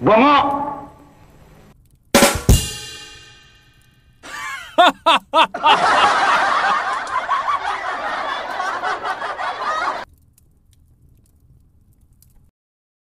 我吗？哈哈哈。